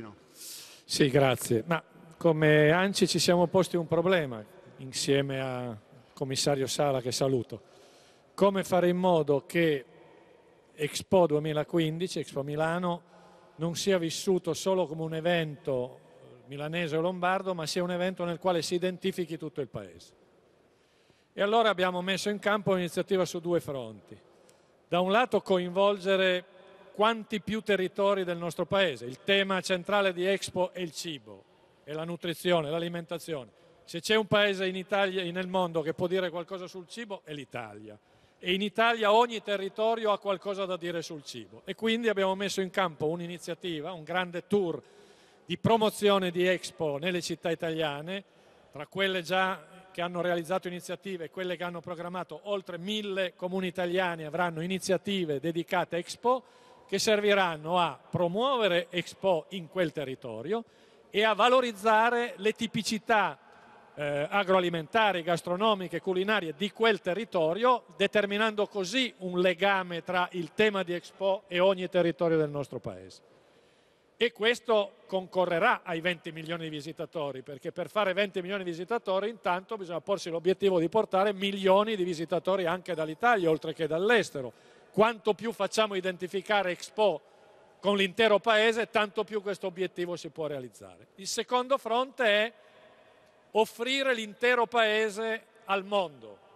Martino. Sì, grazie. Ma come ANCI ci siamo posti un problema insieme al commissario Sala che saluto. Come fare in modo che Expo 2015, Expo Milano, non sia vissuto solo come un evento milanese o lombardo, ma sia un evento nel quale si identifichi tutto il paese. E allora abbiamo messo in campo un'iniziativa su due fronti. Da un lato coinvolgere quanti più territori del nostro Paese. Il tema centrale di Expo è il cibo, è la nutrizione, l'alimentazione. Se c'è un paese in Italia, e nel mondo che può dire qualcosa sul cibo è l'Italia. E in Italia ogni territorio ha qualcosa da dire sul cibo. E quindi abbiamo messo in campo un'iniziativa, un grande tour di promozione di Expo nelle città italiane, tra quelle già che hanno realizzato iniziative e quelle che hanno programmato, oltre mille comuni italiani avranno iniziative dedicate a Expo che serviranno a promuovere Expo in quel territorio e a valorizzare le tipicità eh, agroalimentari, gastronomiche, culinarie di quel territorio, determinando così un legame tra il tema di Expo e ogni territorio del nostro Paese. E questo concorrerà ai 20 milioni di visitatori, perché per fare 20 milioni di visitatori intanto bisogna porsi l'obiettivo di portare milioni di visitatori anche dall'Italia, oltre che dall'estero quanto più facciamo identificare Expo con l'intero paese, tanto più questo obiettivo si può realizzare. Il secondo fronte è offrire l'intero paese al mondo.